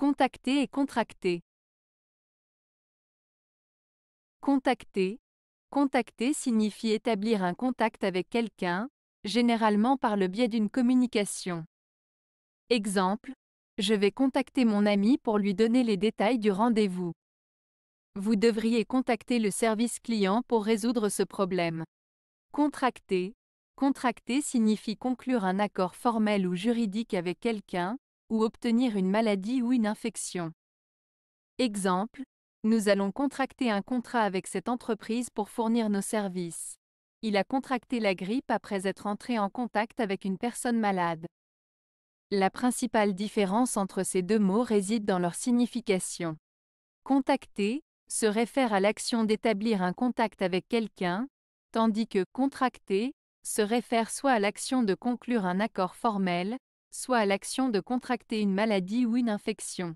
Contacter et contracter. Contacter. Contacter signifie établir un contact avec quelqu'un, généralement par le biais d'une communication. Exemple, je vais contacter mon ami pour lui donner les détails du rendez-vous. Vous devriez contacter le service client pour résoudre ce problème. Contracter. Contracter signifie conclure un accord formel ou juridique avec quelqu'un, ou obtenir une maladie ou une infection. Exemple, nous allons contracter un contrat avec cette entreprise pour fournir nos services. Il a contracté la grippe après être entré en contact avec une personne malade. La principale différence entre ces deux mots réside dans leur signification. Contacter se réfère à l'action d'établir un contact avec quelqu'un, tandis que contracter se réfère soit à l'action de conclure un accord formel, soit à l'action de contracter une maladie ou une infection.